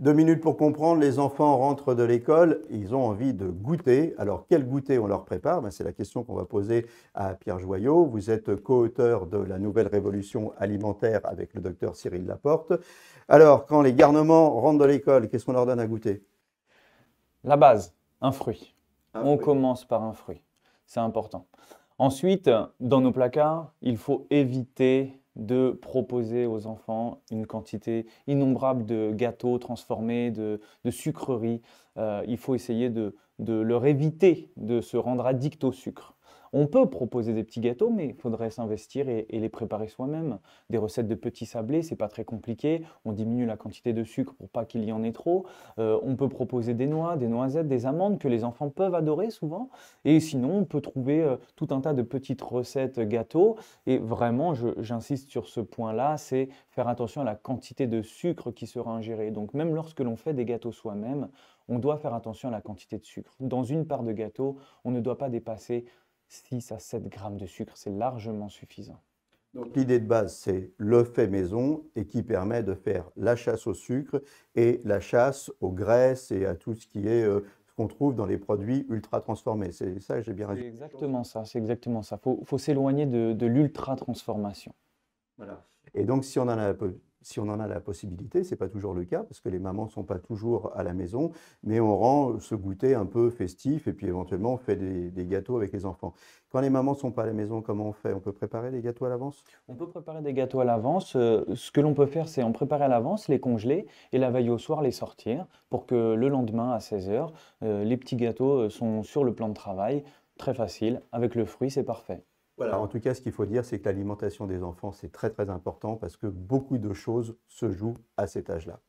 Deux minutes pour comprendre, les enfants rentrent de l'école, ils ont envie de goûter. Alors quel goûter on leur prépare ben, C'est la question qu'on va poser à Pierre Joyot. Vous êtes co-auteur de La Nouvelle Révolution Alimentaire avec le docteur Cyril Laporte. Alors quand les garnements rentrent de l'école, qu'est-ce qu'on leur donne à goûter La base, un fruit. on commence par un fruit, c'est important. Ensuite, dans nos placards, il faut éviter de proposer aux enfants une quantité innombrable de gâteaux transformés, de, sucreries. Euh, il faut essayer de, de leur éviter de se rendre addict au sucre. On peut proposer des petits gâteaux, mais il faudrait s'investir et, les préparer soi-même. Des recettes de petits sablés, c'est pas très compliqué. On diminue la quantité de sucre pour pas qu'il y en ait trop. Euh, on peut proposer des noix, des noisettes, des amandes que les enfants peuvent adorer souvent. Et sinon, on peut trouver euh, tout un tas de petites recettes gâteaux. Et vraiment, j'insiste sur ce point-là, c'est faire attention à la quantité de sucre qui sera ingérée. Donc même lorsque l'on fait des gâteaux soi-même, on doit faire attention à la quantité de sucre. Dans une part de gâteau, on ne doit pas dépasser 6 à 7 grammes de sucre. C'est largement suffisant. Donc l'idée de base, c'est le fait maison et qui permet de faire la chasse au sucre et la chasse aux graisses et à tout ce qui est euh, qu'on trouve dans les produits ultra transformés. C'est ça que j'ai bien résumé. Exactement ça, c'est exactement ça. Il faut, s'éloigner de, l'ultra transformation. Voilà. Et donc si on en a si on en a la possibilité, ce n'est pas toujours le cas, parce que les mamans ne sont pas toujours à la maison, mais on rend ce goûter un peu festif, et puis éventuellement on fait des, gâteaux avec les enfants. Quand les mamans ne sont pas à la maison, comment on fait On peut préparer les gâteaux à l'avance On peut préparer des gâteaux à l'avance. Euh, ce que l'on peut faire, c'est en préparer à l'avance, les congeler, et la veille au soir, les sortir, pour que le lendemain, à 16h, euh, les petits gâteaux euh, sont sur le plan de travail, très facile, avec le fruit, c'est parfait en tout cas, ce qu'il faut dire, c'est que l'alimentation des enfants, c'est très très important parce que beaucoup de choses se jouent à cet âge-là.